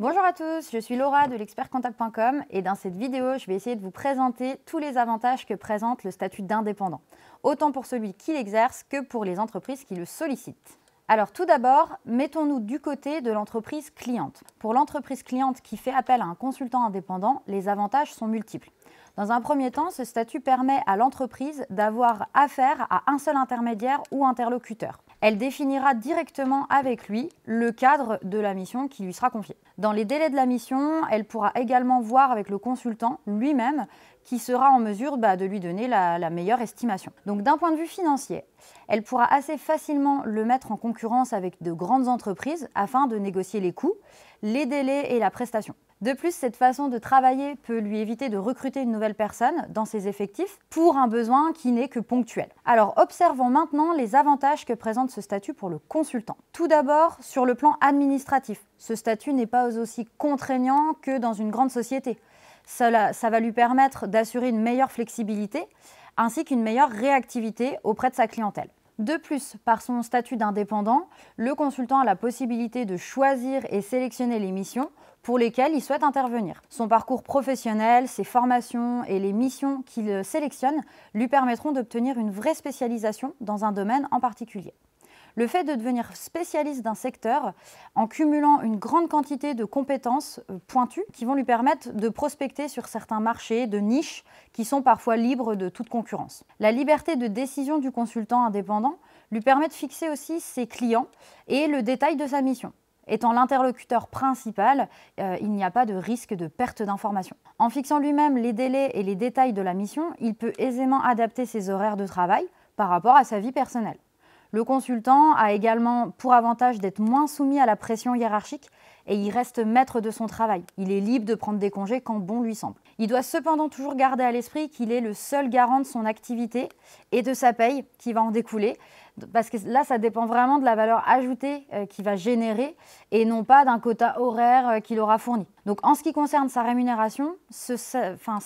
Bonjour à tous, je suis Laura de l'expertcontact.com et dans cette vidéo, je vais essayer de vous présenter tous les avantages que présente le statut d'indépendant, autant pour celui qui l'exerce que pour les entreprises qui le sollicitent. Alors tout d'abord, mettons-nous du côté de l'entreprise cliente. Pour l'entreprise cliente qui fait appel à un consultant indépendant, les avantages sont multiples. Dans un premier temps, ce statut permet à l'entreprise d'avoir affaire à un seul intermédiaire ou interlocuteur elle définira directement avec lui le cadre de la mission qui lui sera confiée. Dans les délais de la mission, elle pourra également voir avec le consultant lui-même qui sera en mesure bah, de lui donner la, la meilleure estimation. Donc d'un point de vue financier, elle pourra assez facilement le mettre en concurrence avec de grandes entreprises afin de négocier les coûts, les délais et la prestation. De plus, cette façon de travailler peut lui éviter de recruter une nouvelle personne dans ses effectifs pour un besoin qui n'est que ponctuel. Alors observons maintenant les avantages que présente ce statut pour le consultant. Tout d'abord, sur le plan administratif, ce statut n'est pas aussi contraignant que dans une grande société. Cela, ça va lui permettre d'assurer une meilleure flexibilité ainsi qu'une meilleure réactivité auprès de sa clientèle. De plus, par son statut d'indépendant, le consultant a la possibilité de choisir et sélectionner les missions pour lesquelles il souhaite intervenir. Son parcours professionnel, ses formations et les missions qu'il sélectionne lui permettront d'obtenir une vraie spécialisation dans un domaine en particulier. Le fait de devenir spécialiste d'un secteur en cumulant une grande quantité de compétences euh, pointues qui vont lui permettre de prospecter sur certains marchés de niches qui sont parfois libres de toute concurrence. La liberté de décision du consultant indépendant lui permet de fixer aussi ses clients et le détail de sa mission. Étant l'interlocuteur principal, euh, il n'y a pas de risque de perte d'information. En fixant lui-même les délais et les détails de la mission, il peut aisément adapter ses horaires de travail par rapport à sa vie personnelle. Le consultant a également pour avantage d'être moins soumis à la pression hiérarchique et il reste maître de son travail. Il est libre de prendre des congés quand bon lui semble. Il doit cependant toujours garder à l'esprit qu'il est le seul garant de son activité et de sa paye qui va en découler. Parce que là, ça dépend vraiment de la valeur ajoutée euh, qu'il va générer et non pas d'un quota horaire euh, qu'il aura fourni. Donc en ce qui concerne sa rémunération, c'est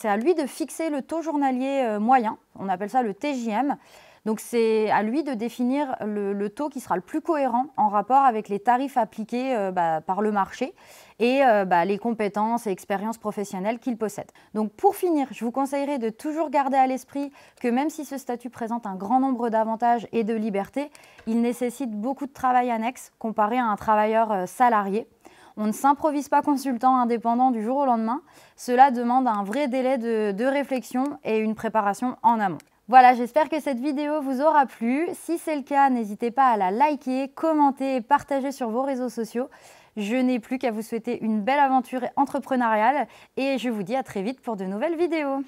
à lui de fixer le taux journalier euh, moyen, on appelle ça le TJM, donc c'est à lui de définir le, taux qui sera le plus cohérent en rapport avec les tarifs appliqués euh, bah, par le marché et euh, bah, les compétences et expériences professionnelles qu'il possède. Donc pour finir, je vous conseillerais de toujours garder à l'esprit que même si ce statut présente un grand nombre d'avantages et de libertés, il nécessite beaucoup de travail annexe comparé à un travailleur euh, salarié. On ne s'improvise pas consultant indépendant du jour au lendemain. Cela demande un vrai délai de réflexion et une préparation en amont. Voilà, j'espère que cette vidéo vous aura plu. Si c'est le cas, n'hésitez pas à la liker, commenter et partager sur vos réseaux sociaux. Je n'ai plus qu'à vous souhaiter une belle aventure entrepreneuriale et je vous dis à très vite pour de nouvelles vidéos.